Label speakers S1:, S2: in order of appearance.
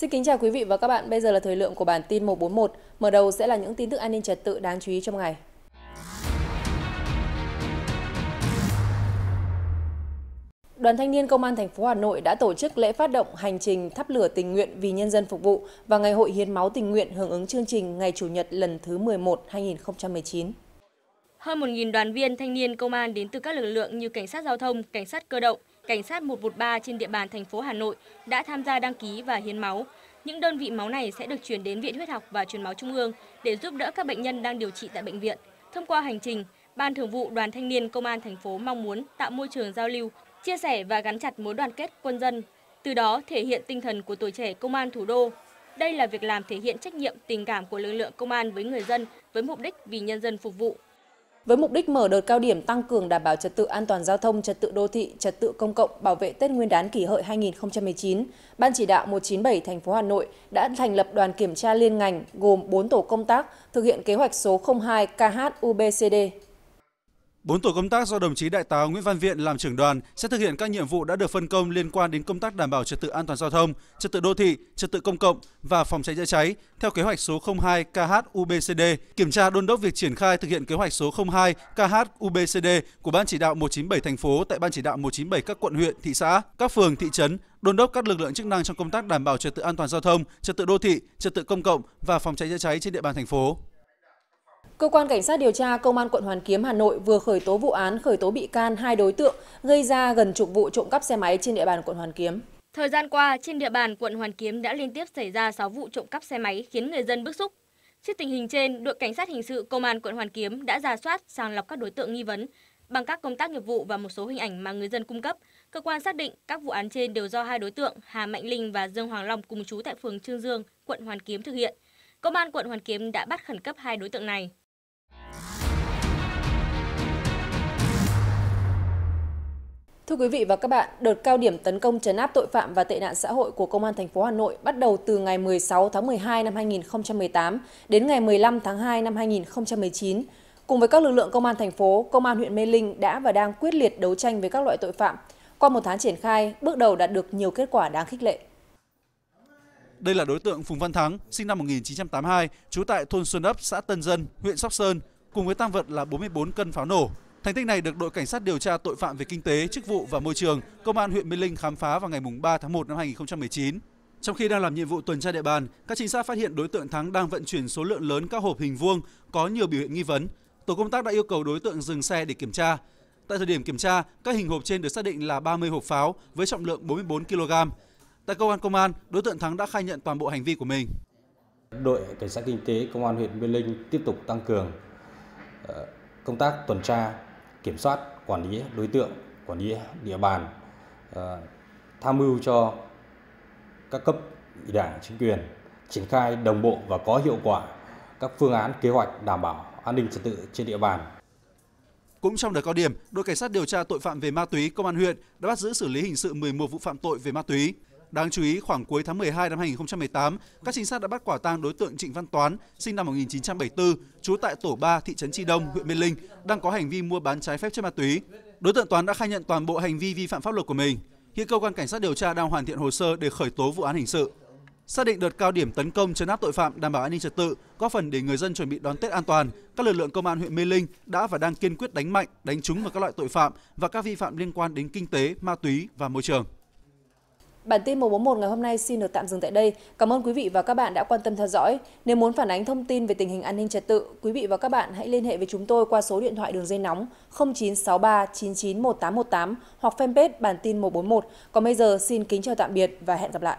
S1: Xin kính chào quý vị và các bạn. Bây giờ là thời lượng của bản tin 141. Mở đầu sẽ là những tin tức an ninh trật tự đáng chú ý trong ngày. Đoàn Thanh niên Công an thành phố Hà Nội đã tổ chức lễ phát động hành trình thắp lửa tình nguyện vì nhân dân phục vụ và ngày hội hiến máu tình nguyện hưởng ứng chương trình Ngày Chủ nhật lần thứ 11 2019.
S2: Hơn 1.000 đoàn viên thanh niên công an đến từ các lực lượng như cảnh sát giao thông, cảnh sát cơ động, cảnh sát 113 trên địa bàn thành phố Hà Nội đã tham gia đăng ký và hiến máu. Những đơn vị máu này sẽ được chuyển đến Viện Huyết học và Truyền máu Trung ương để giúp đỡ các bệnh nhân đang điều trị tại bệnh viện. Thông qua hành trình, Ban Thường vụ Đoàn Thanh niên Công an thành phố mong muốn tạo môi trường giao lưu, chia sẻ và gắn chặt mối đoàn kết quân dân, từ đó thể hiện tinh thần của tuổi trẻ công an thủ đô. Đây là việc làm thể hiện trách nhiệm, tình cảm của lực lượng công an với người dân với mục đích vì nhân dân phục vụ
S1: với mục đích mở đợt cao điểm tăng cường đảm bảo trật tự an toàn giao thông, trật tự đô thị, trật tự công cộng, bảo vệ Tết Nguyên đán kỷ hợi 2019, Ban chỉ đạo 197 thành phố Hà Nội đã thành lập đoàn kiểm tra liên ngành gồm 4 tổ công tác thực hiện kế hoạch số 02 KHUBCD.
S3: Bốn tổ công tác do đồng chí Đại tá Nguyễn Văn Viện làm trưởng đoàn sẽ thực hiện các nhiệm vụ đã được phân công liên quan đến công tác đảm bảo trật tự an toàn giao thông, trật tự đô thị, trật tự công cộng và phòng cháy chữa cháy theo kế hoạch số 02 KHUBCD, kiểm tra đôn đốc việc triển khai thực hiện kế hoạch số 02 KHUBCD của Ban chỉ đạo 197 thành phố tại Ban chỉ đạo 197 các quận huyện, thị xã, các phường, thị trấn, đôn đốc các lực lượng chức năng trong công tác đảm bảo trật tự an toàn giao thông, trật tự đô thị, trật tự công cộng và phòng cháy chữa cháy trên địa bàn thành phố.
S1: Cơ quan Cảnh sát điều tra Công an quận Hoàn Kiếm Hà Nội vừa khởi tố vụ án khởi tố bị can hai đối tượng gây ra gần chục vụ trộm cắp xe máy trên địa bàn quận Hoàn Kiếm.
S2: Thời gian qua, trên địa bàn quận Hoàn Kiếm đã liên tiếp xảy ra 6 vụ trộm cắp xe máy khiến người dân bức xúc. Trước tình hình trên, đội cảnh sát hình sự công an quận Hoàn Kiếm đã ra soát, sàng lọc các đối tượng nghi vấn. Bằng các công tác nghiệp vụ và một số hình ảnh mà người dân cung cấp, cơ quan xác định các vụ án trên đều do hai đối tượng Hà Mạnh Linh và Dương Hoàng Long cùng chú tại phường Trương Dương, quận Hoàn Kiếm thực hiện. Công an quận Hoàn Kiếm đã bắt khẩn cấp hai đối tượng này.
S1: Thưa quý vị và các bạn, đợt cao điểm tấn công trấn áp tội phạm và tệ nạn xã hội của Công an thành phố Hà Nội bắt đầu từ ngày 16 tháng 12 năm 2018 đến ngày 15 tháng 2 năm 2019. Cùng với các lực lượng công an thành phố, công an huyện Mê Linh đã và đang quyết liệt đấu tranh với các loại tội phạm. Qua một tháng triển khai, bước đầu đạt được nhiều kết quả đáng khích lệ.
S3: Đây là đối tượng Phùng Văn Thắng, sinh năm 1982, trú tại thôn Xuân Ấp, xã Tân Dân, huyện Sóc Sơn, cùng với tăng vật là 44 cân pháo nổ. Thành tích này được đội cảnh sát điều tra tội phạm về kinh tế, chức vụ và môi trường, công an huyện Mê Linh khám phá vào ngày 3 tháng 1 năm 2019. Trong khi đang làm nhiệm vụ tuần tra địa bàn, các trinh sát phát hiện đối tượng Thắng đang vận chuyển số lượng lớn các hộp hình vuông có nhiều biểu hiện nghi vấn. Tổ công tác đã yêu cầu đối tượng dừng xe để kiểm tra. Tại thời điểm kiểm tra, các hình hộp trên được xác định là 30 hộp pháo với trọng lượng 44 kg. Tại cơ quan công an, đối tượng Thắng đã khai nhận toàn bộ hành vi của mình. Đội cảnh sát kinh tế công an huyện Mê Linh tiếp tục tăng cường ờ, công tác tuần tra kiểm soát quản lý đối tượng quản lý địa bàn ờ, tham mưu cho các cấp đảng chính quyền triển khai đồng bộ và có hiệu quả các phương án kế hoạch đảm bảo an ninh trật tự trên địa bàn. Cũng trong đợt cao điểm, đội cảnh sát điều tra tội phạm về ma túy công an huyện đã bắt giữ xử lý hình sự 11 vụ phạm tội về ma túy. Đáng chú ý, khoảng cuối tháng 12 năm 2018, các trinh sát đã bắt quả tang đối tượng Trịnh Văn Toán, sinh năm 1974, trú tại tổ 3 thị trấn Tri Đông, huyện Mê Linh, đang có hành vi mua bán trái phép chất ma túy. Đối tượng Toán đã khai nhận toàn bộ hành vi vi phạm pháp luật của mình. Hiện cơ quan cảnh sát điều tra đang hoàn thiện hồ sơ để khởi tố vụ án hình sự. Xác định đợt cao điểm tấn công chấn áp tội phạm đảm bảo an ninh trật tự, góp phần để người dân chuẩn bị đón Tết an toàn, các lực lượng công an huyện Mê Linh đã và đang kiên quyết đánh mạnh, đánh trúng vào các loại tội phạm và các vi phạm liên quan đến kinh tế, ma túy và môi trường.
S1: Bản tin 141 ngày hôm nay xin được tạm dừng tại đây. Cảm ơn quý vị và các bạn đã quan tâm theo dõi. Nếu muốn phản ánh thông tin về tình hình an ninh trật tự, quý vị và các bạn hãy liên hệ với chúng tôi qua số điện thoại đường dây nóng 0963 99 1818 hoặc fanpage Bản tin 141. Còn bây giờ xin kính chào tạm biệt và hẹn gặp lại.